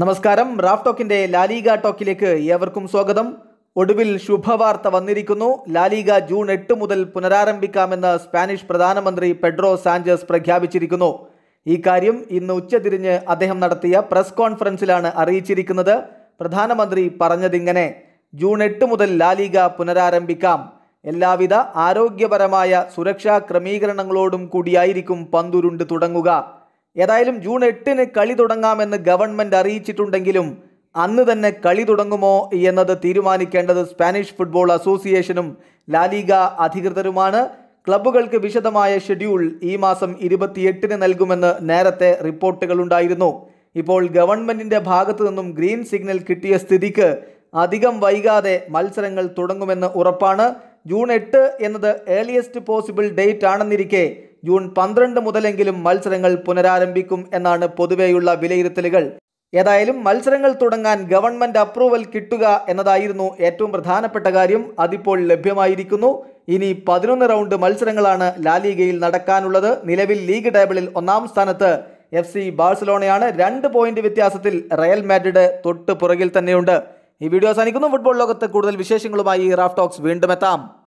നമസ്കാരം Raf ടോക്കിന്റെ La Liga ടോക്കിലേക്ക് ഏവർക്കും സ്വാഗതം ഒടുവിൽ ശുഭവാർത്ത വന്നിരിക്കുന്നു ലാലിഗ ജൂൺ എട്ട് മുതൽ പുനരാരംഭിക്കാമെന്ന് സ്പാനിഷ് പ്രധാനമന്ത്രി പെഡ്രോ സാഞ്ചസ് പ്രഖ്യാപിച്ചിരിക്കുന്നു ഈ കാര്യം ഇന്ന് ഉച്ചതിരിഞ്ഞ് അദ്ദേഹം നടത്തിയ പ്രസ് കോൺഫറൻസിലാണ് അറിയിച്ചിരിക്കുന്നത് പ്രധാനമന്ത്രി പറഞ്ഞതിങ്ങനെ ജൂൺ എട്ട് മുതൽ ലാലിഗ പുനരാരംഭിക്കാം എല്ലാവിധ ആരോഗ്യപരമായ സുരക്ഷാ ക്രമീകരണങ്ങളോടും കൂടിയായിരിക്കും പന്തുരുണ്ട് തുടങ്ങുക ഏതായാലും ജൂൺ എട്ടിന് കളി തുടങ്ങാമെന്ന് ഗവൺമെൻറ് അറിയിച്ചിട്ടുണ്ടെങ്കിലും അന്ന് തന്നെ കളി തുടങ്ങുമോ എന്നത് തീരുമാനിക്കേണ്ടത് സ്പാനിഷ് ഫുട്ബോൾ അസോസിയേഷനും ലാലിഗ അധികൃതരുമാണ് ക്ലബ്ബുകൾക്ക് വിശദമായ ഷെഡ്യൂൾ ഈ മാസം ഇരുപത്തിയെട്ടിന് നൽകുമെന്ന് നേരത്തെ റിപ്പോർട്ടുകളുണ്ടായിരുന്നു ഇപ്പോൾ ഗവൺമെന്റിന്റെ ഭാഗത്തു നിന്നും ഗ്രീൻ സിഗ്നൽ കിട്ടിയ സ്ഥിതിക്ക് അധികം വൈകാതെ മത്സരങ്ങൾ തുടങ്ങുമെന്ന് ഉറപ്പാണ് ജൂൺ എട്ട് എന്നത് ഏർലിയസ്റ്റ് പോസിബിൾ ഡേറ്റ് ആണെന്നിരിക്കെ ജൂൺ പന്ത്രണ്ട് മുതലെങ്കിലും മത്സരങ്ങൾ പുനരാരംഭിക്കും എന്നാണ് പൊതുവെയുള്ള വിലയിരുത്തലുകൾ ഏതായാലും മത്സരങ്ങൾ തുടങ്ങാൻ ഗവൺമെന്റ് അപ്രൂവൽ കിട്ടുക എന്നതായിരുന്നു ഏറ്റവും പ്രധാനപ്പെട്ട കാര്യം അതിപ്പോൾ ലഭ്യമായിരിക്കുന്നു ഇനി പതിനൊന്ന് റൗണ്ട് മത്സരങ്ങളാണ് ലാലീഗയിൽ നടക്കാനുള്ളത് നിലവിൽ ലീഗ് ടേബിളിൽ ഒന്നാം സ്ഥാനത്ത് എഫ് സി ബാഴ്സലോണയാണ് രണ്ട് പോയിന്റ് വ്യത്യാസത്തിൽ റയൽ മാഡ്രിഡ് തൊട്ട് പുറകിൽ തന്നെയുണ്ട് ഈ വീഡിയോ അവസാനിക്കുന്നു ഫുട്ബോൾ ലോകത്ത് കൂടുതൽ വിശേഷങ്ങളുമായി റാഫ്റ്റോക്സ് ടോക്സ് വീണ്ടും എത്താം